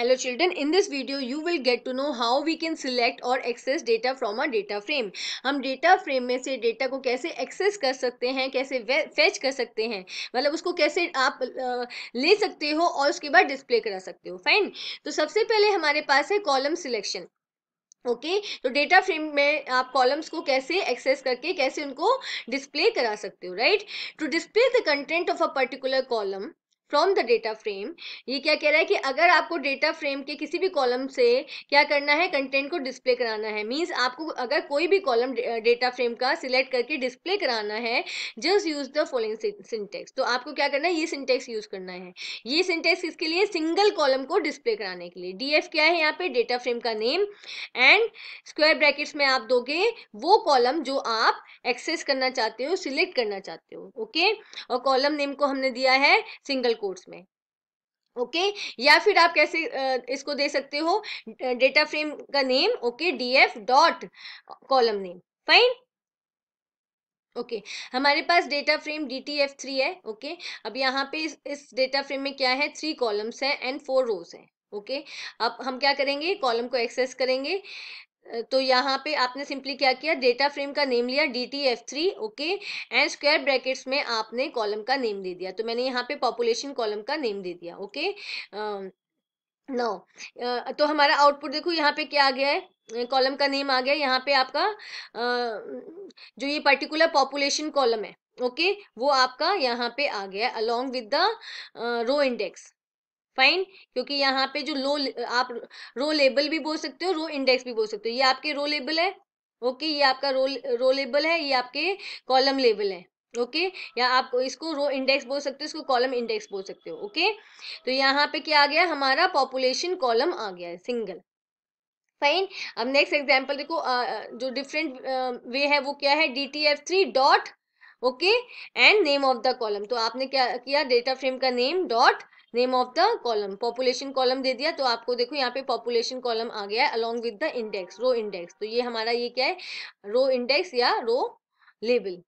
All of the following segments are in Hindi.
Hello children in this video you will get to know how we can select और access data from a data frame हम डेटा फ्रेम में से डेटा को कैसे एक्सेस कर सकते हैं कैसे fetch कर सकते हैं मतलब उसको कैसे आप ले सकते हो और उसके बाद डिस्प्ले करा सकते हो फाइन तो सबसे पहले हमारे पास है कॉलम सिलेक्शन ओके okay, तो डेटा फ्रेम में आप कॉलम्स को कैसे एक्सेस करके कैसे उनको डिस्प्ले करा सकते हो right to display the content of a particular column from the data frame ये क्या कह रहा है कि अगर आपको डेटा फ्रेम के किसी भी कॉलम से क्या करना है कंटेंट को डिस्प्ले कराना है मीन्स आपको अगर कोई भी कॉलम डेटा फ्रेम का सिलेक्ट करके डिस्प्ले कराना है just use the following syntax तो आपको क्या करना है ये सिंटेक्स यूज करना है ये सिंटेक्स इसके लिए सिंगल कॉलम को डिस्प्ले कराने के लिए डीएफ क्या है यहाँ पे डेटा फ्रेम का नेम एंड स्क्वायर ब्रैकेट्स में आप दोगे वो कॉलम जो आप एक्सेस करना चाहते हो सिलेक्ट करना चाहते हो ओके और कॉलम नेम को हमने दिया है सिंगल कोर्स में ओके okay? या फिर आप कैसे इसको दे सकते हो डेटा फ्रेम का name okay D F dot column name fine okay okay, हमारे पास data frame D T F three है ओके okay? अब यहाँ पे इस, डेटा फ्रेम में क्या है थ्री कॉलम्स हैं एंड फोर रोज हैं ओके अब हम क्या करेंगे कॉलम को एक्सेस करेंगे तो यहाँ पे आपने सिंपली क्या किया डेटा फ्रेम का नेम लिया D T F three okay and square brackets में आपने कॉलम का नेम दे दिया तो मैंने यहाँ पे पॉपुलेशन कॉलम का नेम दे दिया ओके नो तो हमारा आउटपुट देखो यहाँ पे क्या आ गया है कॉलम का नेम आ गया यहाँ पे आपका जो ये पर्टिकुलर पॉपुलेशन कॉलम है ओके okay? वो आपका यहाँ पे आ गया along with the row index fine क्योंकि यहाँ पे जो लो आप रो लेबल भी बोल सकते हो रो इंडेक्स भी बोल सकते हो ये आपके रो लेबल है ओके ये आपका रो रो लेबल है ये आपके कॉलम लेबल है ओके या आप इसको रो इंडेक्स बोल सकते हो इसको कॉलम इंडेक्स बोल सकते हो ओके तो यहाँ पे क्या आ गया हमारा पॉपुलेशन कॉलम आ गया है सिंगल फाइन अब नेक्स्ट एग्जांपल देखो जो डिफरेंट वे है वो क्या है D T F three dot okay and name of the column तो आपने क्या किया डेटा फ्रेम का name dot name of the column population column दे दिया तो आपको देखो यहाँ पे पॉपुलेशन कॉलम आ गया है along with the index row index तो ये हमारा ये क्या है रो इंडेक्स या रो लेबल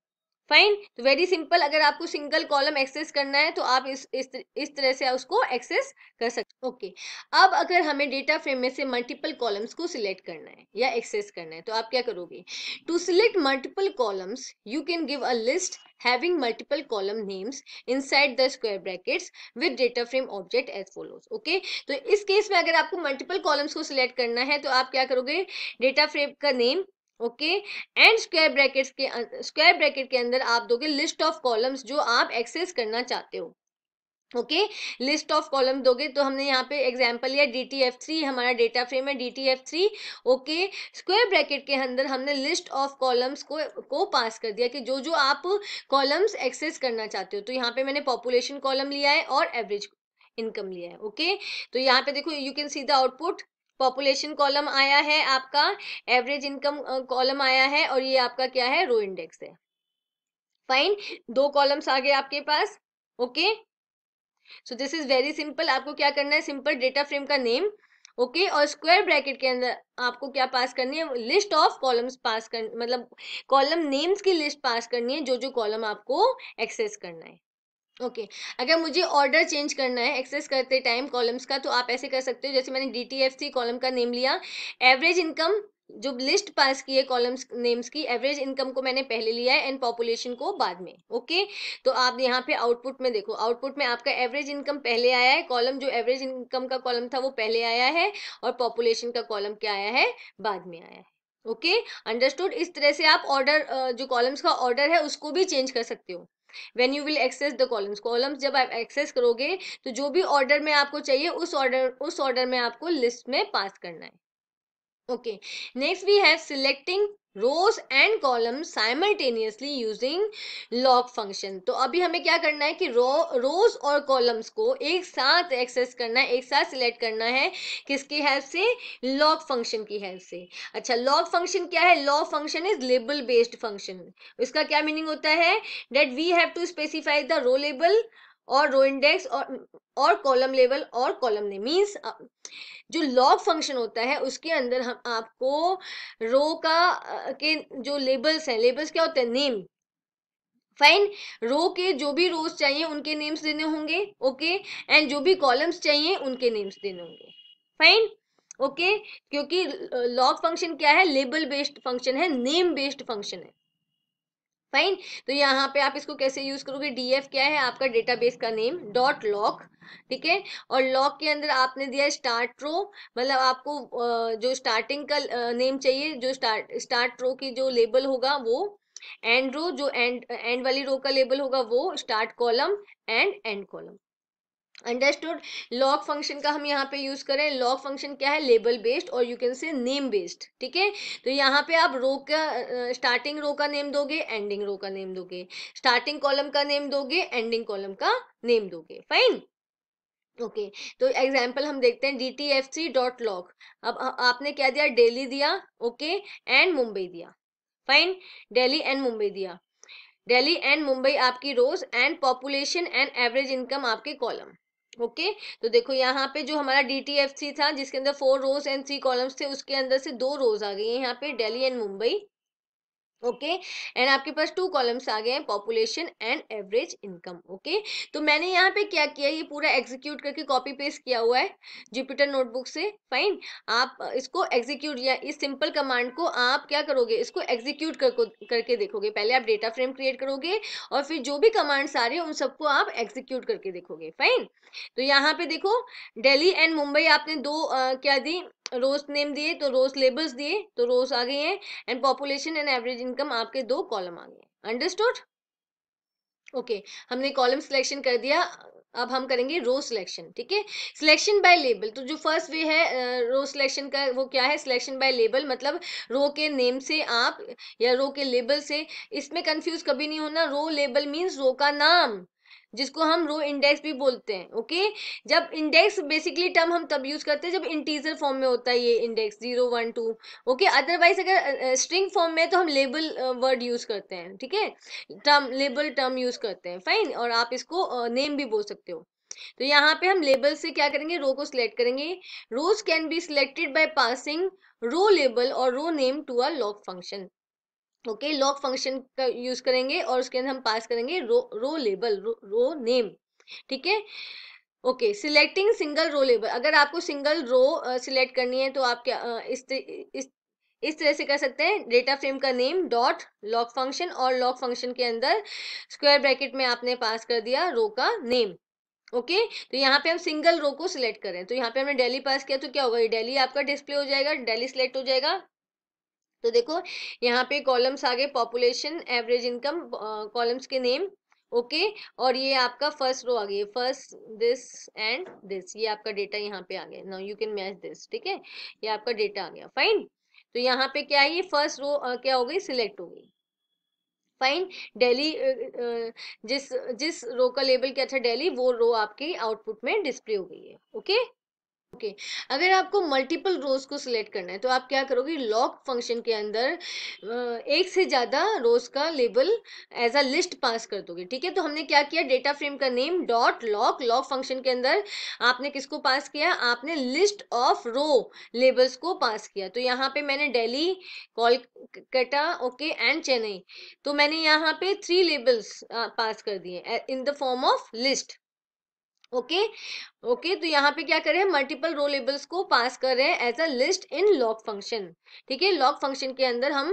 फाइन तो वेरी सिंपल अगर आपको सिंगल कॉलम एक्सेस करना है तो आप इस इस, इस तरह से उसको एक्सेस कर सकते ओके अब अगर हमें डेटा फ्रेम में से मल्टीपल कॉलम्स को सिलेक्ट करना है या एक्सेस करना है तो आप क्या करोगे to select multiple columns you can give a list having multiple column names inside the square brackets with data frame object as follows okay तो इस केस में अगर आपको मल्टीपल कॉलम्स को सिलेक्ट करना है तो आप क्या करोगे डेटा फ्रेम का name okay and square brackets के स्क्वायर अं, ब्रैकेट के अंदर आप दोगे लिस्ट ऑफ कॉलम्स जो आप एक्सेस करना चाहते हो ओके लिस्ट ऑफ कॉलम दोगे तो हमने यहाँ पे एग्जांपल लिया डी टी एफ थ्री हमारा डेटा फ्रेम है D T F three okay square bracket के अंदर हमने लिस्ट ऑफ कॉलम्स को को पास कर दिया कि जो जो आप कॉलम्स एक्सेस करना चाहते हो तो यहाँ पे मैंने पॉपुलेशन कॉलम लिया है और एवरेज इनकम लिया है ओके okay? तो यहाँ पे देखो you can see the output population column आया है आपका एवरेज इनकम कॉलम आया है और ये आपका क्या है रो इंडेक्स है फाइन दो कॉलम्स आ गए आपके पास okay so this is very simple आपको क्या करना है सिंपल डेटा फ्रेम का नेम ओके okay, और स्क्वायर ब्रैकेट के अंदर आपको क्या पास करनी है लिस्ट ऑफ कॉलम्स पास कर मतलब कॉलम नेम्स की लिस्ट पास करनी है जो जो कॉलम आपको एक्सेस करना है ओके okay. अगर मुझे ऑर्डर चेंज करना है एक्सेस करते टाइम कॉलम्स का तो आप ऐसे कर सकते हो जैसे मैंने डी टी एफ कॉलम का नेम लिया एवरेज इनकम जो लिस्ट पास की है कॉलम्स नेम्स की एवरेज इनकम को मैंने पहले लिया है एंड पॉपुलेशन को बाद में ओके okay? तो आप यहाँ पे आउटपुट में देखो आउटपुट में आपका एवरेज इनकम पहले आया है कॉलम जो एवरेज इनकम का कॉलम था वो पहले आया है और पॉपुलेशन का कॉलम क्या आया है बाद में आया है ओके okay? अंडरस्टूड इस तरह से आप ऑर्डर जो कॉलम्स का ऑर्डर है उसको भी चेंज कर सकते हो when you will access the columns columns जब आप एक्सेस करोगे तो जो भी ऑर्डर में आपको चाहिए उस ऑर्डर उस ऑर्डर में आपको लिस्ट में पास करना है okay next we have selecting rows and column simultaneously using loc function तो अभी हमें क्या करना है कि रो रोज और कॉलम्स को एक साथ एक्सेस करना है एक साथ सिलेक्ट करना है किसकी हेल्प से लॉग फंक्शन की हेल्प से अच्छा लॉग फंक्शन क्या है loc function is label based function इसका क्या मीनिंग होता है that we have to specify the row label और रो इंडेक्स और और कॉलम लेवल और कॉलम ने मीन्स जो लॉग फंक्शन होता है उसके अंदर हम आपको रो का uh, के जो लेबल्स हैं लेबल्स क्या होते हैं नेम फाइन रो के जो भी रोज चाहिए उनके नेम्स देने होंगे ओके एंड जो भी कॉलम्स चाहिए उनके नेम्स देने होंगे फाइन ओके क्योंकि लॉग uh, फंक्शन क्या है लेबल बेस्ड फंक्शन है नेम बेस्ड फंक्शन है फाइन तो यहाँ पे आप इसको कैसे यूज करोगे डीएफ क्या है आपका डेटाबेस का नेम डॉट लॉक ठीक है और लॉक के अंदर आपने दिया स्टार्ट रो मतलब आपको जो स्टार्टिंग का नेम चाहिए जो स्टार्ट स्टार्ट रो की जो लेबल होगा वो एंड रो जो एंड एंड वाली रो का लेबल होगा वो start column and and column understood loc function का हम यहाँ पे यूज करें लॉग फंक्शन क्या है लेबल बेस्ड और you can say name based ठीक है तो यहाँ पे आप रो का स्टार्टिंग रो का नेम दोगे एंडिंग रो का नेम दोगे स्टार्टिंग कॉलम का नेम दोगे एंडिंग कॉलम का नेम दोगे फाइन ओके okay, तो एग्जाम्पल हम देखते हैं D T F C dot loc अब आपने क्या दिया डेली दिया ओके एंड मुंबई दिया फाइन डेली एंड मुंबई दिया डेली एंड मुंबई आपकी rows and population and average income आपके कॉलम ओके okay? तो देखो यहाँ पे जो हमारा डी था जिसके अंदर four rows and three columns थे उसके अंदर से दो रोज आ गई है यहाँ पे Delhi and Mumbai okay okay? And आपके पास टू कॉलम्स आ गए हैं population and average income okay तो मैंने यहाँ पे क्या किया ये पूरा एग्जीक्यूट करके कॉपी पेस्ट किया हुआ है जुपिटर नोटबुक से फाइन आप इसको एग्जीक्यूट या इस सिंपल कमांड को आप क्या करोगे इसको एग्जीक्यूट कर, करके देखोगे पहले आप डेटा फ्रेम क्रिएट करोगे और फिर जो भी कमांड्स आ रहे हैं उन सबको आप एग्जीक्यूट करके देखोगे फाइन तो यहाँ पे देखो डेली एंड मुंबई आपने दो आ, क्या दी रोज नेम दिए तो रोज लेबल्स दिए तो रोज आ गए हैं and population and average income आपके दो कॉलम आ गए अंडरस्टूड ओके हमने कॉलम सिलेक्शन कर दिया अब हम करेंगे रो सिलेक्शन ठीक है सिलेक्शन बाय लेबल तो जो फर्स्ट वे है रो सिलेक्शन का वो क्या है सिलेक्शन बाय लेबल मतलब रो के नेम से आप या रो के लेबल से इसमें कंफ्यूज कभी नहीं होना रो लेबल मींस रो का नाम जिसको हम रो इंडेक्स भी बोलते हैं ओके जब इंडेक्स बेसिकली टर्म हम तब यूज करते हैं जब इंटीजर फॉर्म में होता है ये index zero one two okay otherwise अगर स्ट्रिंग फॉर्म में तो हम लेबल वर्ड यूज करते हैं ठीक है टर्म लेबल टर्म यूज करते हैं फाइन और आप इसको नेम uh, भी बोल सकते हो तो यहाँ पे हम लेबल से क्या करेंगे रो को सिलेक्ट करेंगे rows can be selected by passing row label और row name to a loc function okay loc function का यूज करेंगे और उसके अंदर हम पास करेंगे रो रो लेबल रो, रो नेम ठीक है okay selecting single row label अगर आपको सिंगल रो सिलेक्ट करनी है तो आप क्या uh, इस, इस इस तरह से कर सकते हैं डेटा फ्रेम का नेम डॉट लॉक फंक्शन और लॉक फंक्शन के अंदर स्क्वायर ब्रैकेट में आपने पास कर दिया रो का नेम ओके okay? तो यहाँ पे हम सिंगल रो को सिलेक्ट करें तो यहाँ पे हमने डेली पास किया तो क्या होगा ये डेली आपका डिस्प्ले हो जाएगा डेली सिलेक्ट हो जाएगा तो देखो यहाँ पे कॉलम्स आ गए पॉपुलेशन एवरेज इनकम कॉलम्स के नेम ओके okay? और ये आपका फर्स्ट रो आ गई है फर्स्ट दिस एंड दिस ये आपका डेटा यहाँ पे आ गया now you can match this ठीक है ये आपका डेटा आ गया फाइन तो यहाँ पे क्या है ये फर्स्ट रो क्या हो गई सिलेक्ट हो गई फाइन डेली जिस जिस रो का लेबल क्या था डेली वो रो आपकी आउटपुट में डिस्प्ले हो गई है ओके okay? Okay okay. अगर आपको मल्टीपल रोज को सिलेक्ट करना है तो आप क्या करोगे लॉक फंक्शन के अंदर एक से ज़्यादा रोज का लेबल एज अ लिस्ट पास कर दोगे ठीक है तो हमने क्या किया डेटा फ्रेम का name dot loc loc function के अंदर आपने किसको पास किया आपने लिस्ट ऑफ रो लेबल्स को पास किया तो यहाँ पे मैंने डेली कोलकाता ओके एंड चेन्नई तो मैंने यहाँ पे थ्री लेबल्स पास कर दिए in the form of list okay okay? Okay okay, तो यहाँ पे क्या करें मल्टीपल रो लेबल्स को पास कर रहे हैं as a list in loc function ठीक है लॉग फंक्शन के अंदर हम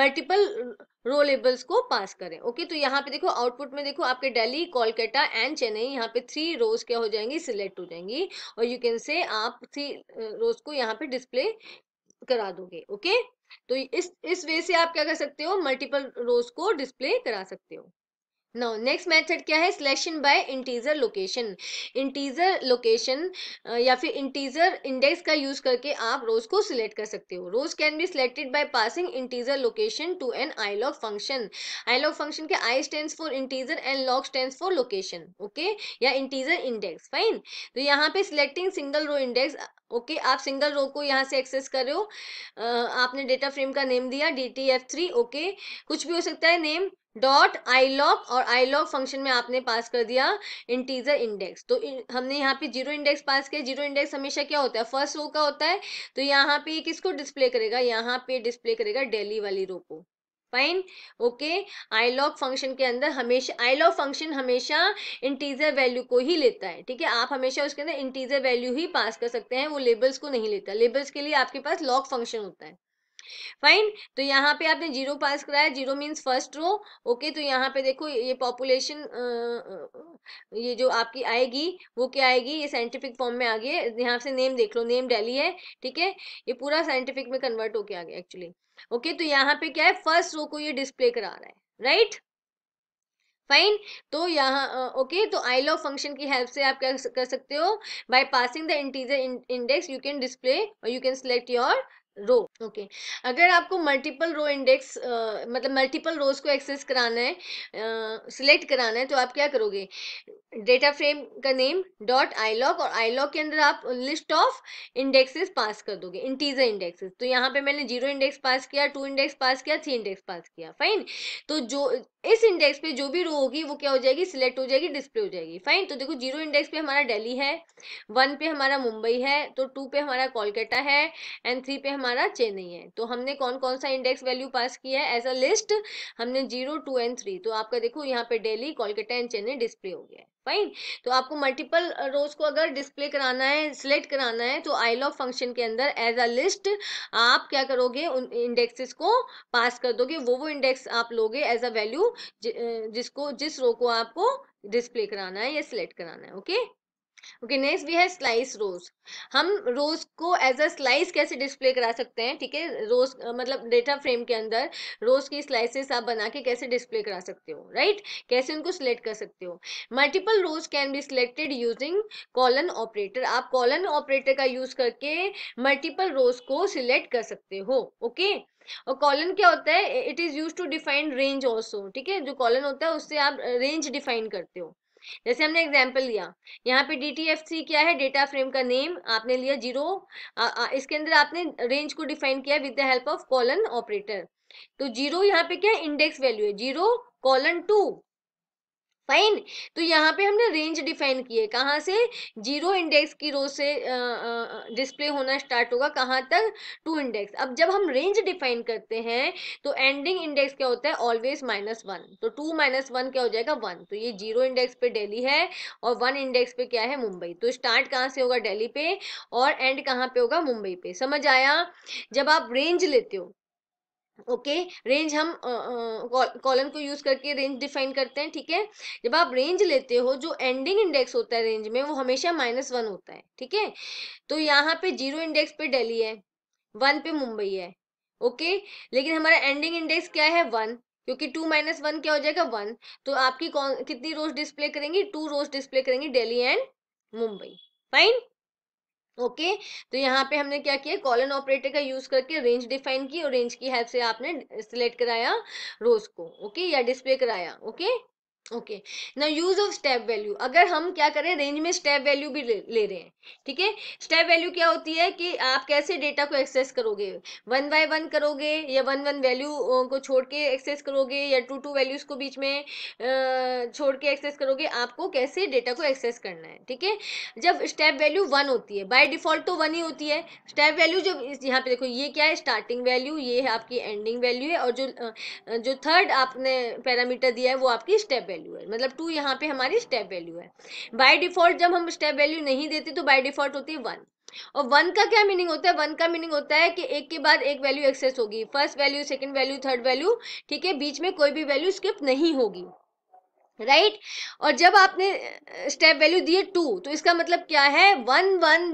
मल्टीपल रो लेबल्स को पास करें ओके okay? तो यहाँ पे देखो आउटपुट में देखो आपके दिल्ली कोलकाता एंड चेन्नई यहाँ पे थ्री रोज क्या हो जाएंगी सिलेक्ट हो जाएंगी और यू कैन से आप थ्री रोज को यहाँ पे डिस्प्ले करा दोगे ओके तो इस इस वे से आप क्या कर सकते हो मल्टीपल रोज को डिस्प्ले करा सकते हो नाउ नेक्स्ट मेथड क्या है selection by integer location integer location या फिर इंटीजर इंडेक्स का यूज करके आप रोज को सिलेक्ट कर सकते हो rows can be selected by passing integer location to an iloc function iloc function के I stand for integer and loc stand for location okay या इंटीजर इंडेक्स फाइन तो यहाँ पे selecting single row index okay okay, आप सिंगल रो को यहाँ से एक्सेस कर रहे हो uh, आपने डेटा फ्रेम का नेम दिया D T F three okay कुछ भी हो सकता है नेम डॉट आई लॉक और आई लॉक फंक्शन में आपने पास कर दिया इंटीजर इंडेक्स तो हमने यहाँ पे जीरो इंडेक्स पास किया जीरो इंडेक्स हमेशा क्या होता है फर्स्ट रो का होता है तो यहाँ पे किसको डिस्प्ले करेगा यहाँ पे डिस्प्ले करेगा डेली वाली रो को fine okay iloc function के अंदर हमेशा आई लॉक फंक्शन हमेशा इंटीजर वैल्यू को ही लेता है ठीक है आप हमेशा उसके अंदर इंटीजर वैल्यू ही पास कर सकते हैं वो लेबल्स को नहीं लेता लेबल्स के लिए आपके पास लॉक फंक्शन होता है फाइन तो यहाँ पे आपने जीरो पास कराया zero means first row okay तो यहाँ पे देखो ये पॉपुलेशन ये जो आपकी आएगी वो क्या आएगी ये साइंटिफिक फॉर्म में आ गई है यहाँ से नेम देख लो नेम डेली है ठीक है ये पूरा साइंटिफिक में कन्वर्ट होके आ गया एक्चुअली ओके तो यहाँ पे क्या है फर्स्ट रो को ये डिस्प्ले करा रहा है राइट फाइन तो यहाँ ओके तो आई लॉ फंक्शन की हेल्प से आप क्या कर सकते हो by passing the integer index you can display और you can select your row okay okay. अगर आपको मल्टीपल रो इंडेक्स मतलब मल्टीपल रोज को एक्सेस कराना है सिलेक्ट कराना है तो आप क्या करोगे डेटा फ्रेम का नेम डॉट आई लॉक और आई लॉक के अंदर आप लिस्ट ऑफ इंडेक्सेस पास कर दोगे इंटीजर इंडेक्सेस तो यहाँ पे मैंने जीरो इंडेक्स पास किया टू इंडेक्स पास किया थ्री इंडेक्स पास किया फाइन तो जो इस इंडेक्स पे जो भी रो होगी वो क्या हो जाएगी सिलेक्ट हो जाएगी डिस्प्ले हो जाएगी फाइन तो देखो जीरो इंडेक्स पे हमारा डेली है वन पे हमारा मुंबई है तो टू पे हमारा कोलकाता है एंड थ्री पे हमारा हमारा नहीं है तो हमने कौन कौन सा इंडेक्स वैल्यू पास किया है एज अ लिस्ट हमने जीरो टू एंड थ्री तो आपका देखो यहाँ पे डेली कोलकाता एंड चेन्नई डिस्प्ले हो गया है फाइन तो आपको मल्टीपल रोज को अगर डिस्प्ले कराना है सिलेक्ट कराना है तो आई लॉग फंक्शन के अंदर एज अ लिस्ट आप क्या करोगे उन इंडेक्सेस को पास कर दोगे वो वो इंडेक्स आप लोगे एज अ वैल्यू जिसको जिस रो को आपको डिस्प्ले कराना है या सिलेक्ट कराना है okay okay? Okay next we है स्लाइस रोज हम रोज को एज अ स्लाइस कैसे डिस्प्ले करा सकते हैं ठीक है रोज मतलब डेटा फ्रेम के अंदर रोज की स्लाइसेस आप बना के कैसे डिस्प्ले करा सकते हो राइट right? कैसे उनको सिलेक्ट कर सकते हो multiple rows can be selected using colon operator आप कॉलन ऑपरेटर का यूज करके मल्टीपल रोज को सिलेक्ट कर सकते हो ओके okay? और कॉलन क्या होता है it is use to define range also ठीक है जो कॉलन होता है उससे आप रेंज डिफाइन करते हो जैसे हमने एग्जाम्पल लिया यहाँ पे डी क्या है डेटा फ्रेम का नेम आपने लिया जीरो इसके अंदर आपने रेंज को डिफाइन किया with the help of colon operator तो जीरो यहाँ पे क्या है इंडेक्स वैल्यू है जीरो कॉलन टू फाइन तो यहाँ पे हमने रेंज डिफाइन की है कहाँ से जीरो इंडेक्स की रो से डिस्प्ले होना स्टार्ट होगा कहाँ तक टू इंडेक्स अब जब हम रेंज डिफाइन करते हैं तो एंडिंग इंडेक्स क्या होता है ऑलवेज माइनस वन तो टू माइनस वन क्या हो जाएगा वन तो ये जीरो इंडेक्स पे डेली है और वन इंडेक्स पे क्या है मुंबई तो स्टार्ट कहाँ से होगा डेली पे और एंड कहाँ पे होगा मुंबई पे समझ आया जब आप रेंज लेते हो ओके okay, रेंज हम कॉलम को यूज करके रेंज डिफाइन करते हैं ठीक है जब आप रेंज लेते हो जो एंडिंग इंडेक्स होता है रेंज में वो हमेशा माइनस वन होता है ठीक है तो यहाँ पे जीरो इंडेक्स पे दिल्ली है वन पे मुंबई है ओके okay? लेकिन हमारा एंडिंग इंडेक्स क्या है वन क्योंकि टू माइनस वन क्या हो जाएगा वन तो आपकी कितनी रोज डिस्प्ले करेंगी टू रोज डिस्प्ले करेंगी Delhi and Mumbai fine okay okay? तो यहाँ पे हमने क्या किया कॉलन ऑपरेटर का यूज करके रेंज डिफाइन की और रेंज की हेल्प से आपने सिलेक्ट कराया रोज को ओके okay? या डिस्प्ले कराया ओके okay? ओके ना यूज ऑफ स्टेप वैल्यू अगर हम क्या करें रेंज में स्टेप वैल्यू भी ले, ले रहे हैं ठीक है स्टेप वैल्यू क्या होती है कि आप कैसे डेटा को एक्सेस करोगे वन बाय वन करोगे या वन वन वैल्यू को छोड़ के एक्सेस करोगे या टू टू वैल्यूज को बीच में छोड़ के एक्सेस करोगे आपको कैसे डेटा को एक्सेस करना है ठीक है जब स्टेप वैल्यू वन होती है बाई डिफॉल्ट तो वन ही होती है स्टेप वैल्यू जब यहाँ पे देखो ये क्या है स्टार्टिंग वैल्यू ये है आपकी एंडिंग वैल्यू है और जो जो थर्ड आपने पैरामीटर दिया है वो आपकी स्टेप वैल्यू है मतलब टू यहाँ पे हमारी स्टेप वैल्यू है बाई डिफॉल्ट जब हम स्टेप वैल्यू नहीं देते तो बाई डिफॉल्ट होती है वन और वन का क्या मीनिंग होता है वन का मीनिंग होता है कि एक के बाद एक वैल्यू एक्सेस होगी first value second value third value ठीक है बीच में कोई भी वैल्यू स्किप नहीं होगी राइट right? और जब आपने स्टेप वैल्यू दिए टू तो इसका मतलब क्या है वन वन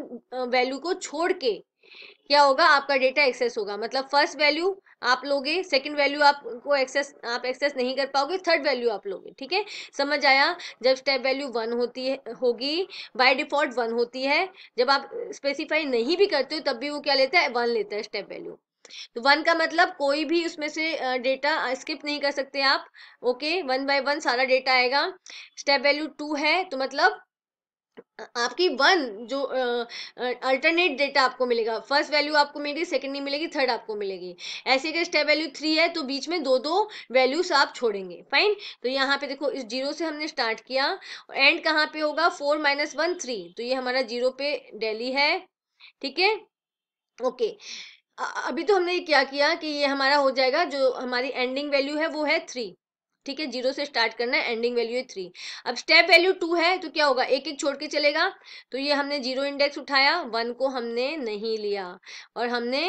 वैल्यू को छोड़ के क्या होगा आपका डेटा एक्सेस होगा मतलब फर्स्ट वैल्यू आप लोगे सेकंड वैल्यू आपको एक्सेस आप एक्सेस नहीं कर पाओगे थर्ड वैल्यू आप लोगे ठीक है समझ आया जब स्टेप वैल्यू वन होती है होगी बाय डिफॉल्ट वन होती है जब आप स्पेसिफाई नहीं भी करते हो तब भी वो क्या लेता है वन लेता है स्टेप वैल्यू तो वन का मतलब कोई भी उसमें से डेटा स्किप नहीं कर सकते आप ओके वन बाय वन सारा डेटा आएगा स्टेप वैल्यू टू है तो मतलब आपकी वन जो अल्टरनेट डेटा आपको मिलेगा फर्स्ट वैल्यू आपको मिलेगी सेकंड नहीं मिलेगी थर्ड आपको मिलेगी ऐसे अगर स्टेप वैल्यू थ्री है तो बीच में दो दो वैल्यूज आप छोड़ेंगे फाइन तो यहाँ पे देखो इस जीरो से हमने स्टार्ट किया एंड कहाँ पे होगा फोर माइनस वन थ्री तो ये हमारा जीरो पे डेली है ठीक है ओके अभी तो हमने क्या किया कि ये हमारा हो जाएगा जो हमारी एंडिंग वैल्यू है वो है थ्री ठीक है जीरो से स्टार्ट करना है एंडिंग वैल्यू है थ्री अब स्टेप वैल्यू टू है तो क्या होगा एक एक छोड़ के चलेगा तो ये हमने जीरो इंडेक्स उठाया वन को हमने नहीं लिया और हमने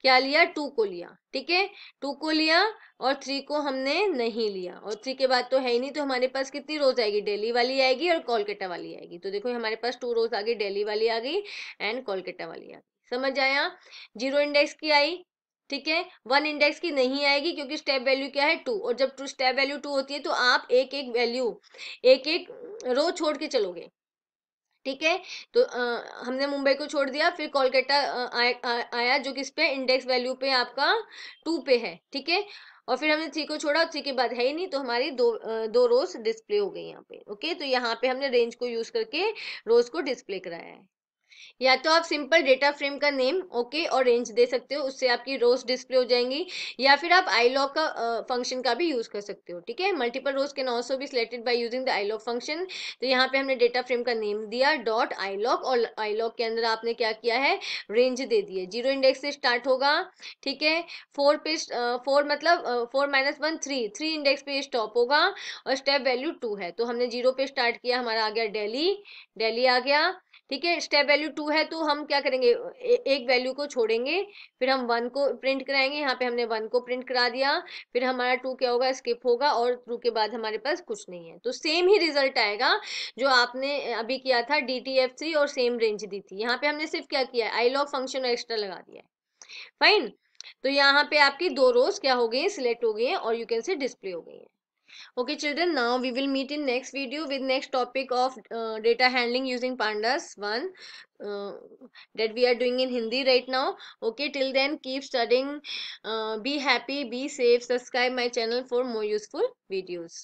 क्या लिया टू को लिया ठीक है टू को लिया और थ्री को हमने नहीं लिया और थ्री के बाद तो है ही नहीं तो हमारे पास कितनी रोज आएगी डेली वाली आएगी और कोलकाता वाली आएगी तो देखो हमारे पास टू रोज आ गई डेली वाली आ गई एंड कोलकाता वाली आ गई समझ आया जीरो इंडेक्स की आई ठीक है वन इंडेक्स की नहीं आएगी क्योंकि स्टेप वैल्यू क्या है टू और जब टू स्टेप वैल्यू टू होती है तो आप एक एक वैल्यू एक एक रो छोड़ के चलोगे ठीक है तो आ, हमने मुंबई को छोड़ दिया फिर कोलकाता आया जो किस पे इंडेक्स वैल्यू पे आपका टू पे है ठीक है और फिर हमने थ्री को छोड़ा थ्री के बाद है ही नहीं तो हमारी दो दो रोज डिस्प्ले हो गई यहाँ पे ओके तो यहाँ पे हमने रेंज को यूज करके रोज को डिस्प्ले कराया है या तो आप सिंपल डेटा फ्रेम का नेम ओके और रेंज दे सकते हो उससे आपकी रोज डिस्प्ले हो जाएंगी या फिर आप आई लॉक का फंक्शन का भी यूज़ कर सकते हो ठीक है मल्टीपल रोज के नॉसो भी selected by using the iloc function तो यहाँ पे हमने डेटा फ्रेम का नेम दिया डॉट आई लॉक और आई लॉक के अंदर आपने क्या किया है रेंज दे दी है जीरो इंडेक्स से स्टार्ट होगा ठीक है फोर पे फोर मतलब four minus one three three index पे स्टॉप होगा और स्टेप वैल्यू टू है तो हमने जीरो पे स्टार्ट किया हमारा आ गया डेली डेली आ गया ठीक है स्टेप वैल्यू टू है तो हम क्या करेंगे ए, एक वैल्यू को छोड़ेंगे फिर हम वन को प्रिंट कराएंगे यहाँ पे हमने वन को प्रिंट करा दिया फिर हमारा टू क्या होगा स्किप होगा और टू के बाद हमारे पास कुछ नहीं है तो सेम ही रिजल्ट आएगा जो आपने अभी किया था डी टी एफ थ्री और सेम रेंज दी थी यहाँ पे हमने सिर्फ क्या किया आई लॉग फंक्शन और एक्स्ट्रा लगा दिया है फाइन तो यहाँ पे आपकी दो रोज क्या हो गई सिलेक्ट हो गई है और यू कैन से डिस्प्ले हो गई है okay children now we will meet in next video with next topic of uh, data handling using pandas one uh, that we are doing in hindi right now okay till then keep studying uh, be happy be safe subscribe my channel for more useful videos